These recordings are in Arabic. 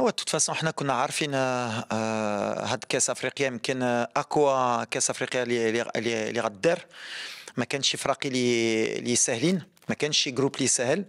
هو توت فاسون حنا كنا عارفين آه، آه، هاد كاس افريقيا يمكن آه، اقوى كاس افريقيا اللي غدار ما كانش شي فراقي اللي ساهلين ما كانش شي جروب اللي ساهل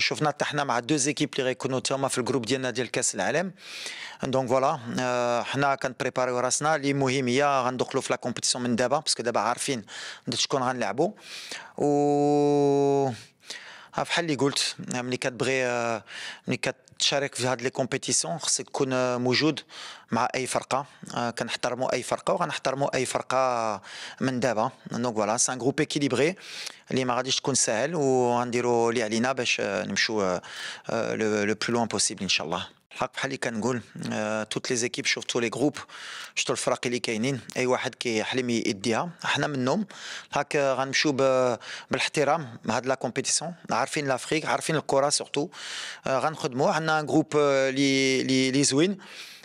شفنا حتى حنا مع دو زيكيب اللي غيكونوا تما في الجروب ديالنا ديال كاس العالم دونك فوالا حنا كنبريباريو راسنا اللي مهم هي غندخلوا في لا كومبيتيسيون من دابا باسكو دابا عارفين شكون غنلعبوا و بحال اللي قلت ملي كتبغي ملي كتشارك في هاد لي كومبيتيسيون خصك تكون موجود مع اي فرقه كنحترموا اي فرقه وغنحترموا اي فرقه من دابا دونك فوالا سان غروب اكيليبري اللي ما غاديش تكون ساهل وغنديروا اللي علينا باش نمشوا لو بلو لوان بوسيبل ان شاء الله الحق بحال اللي كنقول توت لي زيكيب شفتوا لي جروب شفتوا الفرق اللي كاينين اي واحد كيحلم يديها حنا منهم هاك غنمشيو بالاحترام هاد لا كومبيتيسيون عارفين لافريك عارفين الكره سورتو آه، غنخدموا عندنا جروب آه، لي لي زوين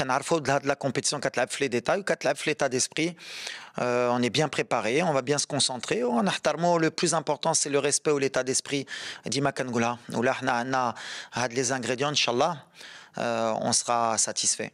on de la compétition, a l'état d'esprit. Euh, on est bien préparé, on va bien se concentrer. En le plus important, c'est le respect ou l'état d'esprit d'Imakangula. on a les ingrédients, Inch'Allah, euh, on sera satisfait.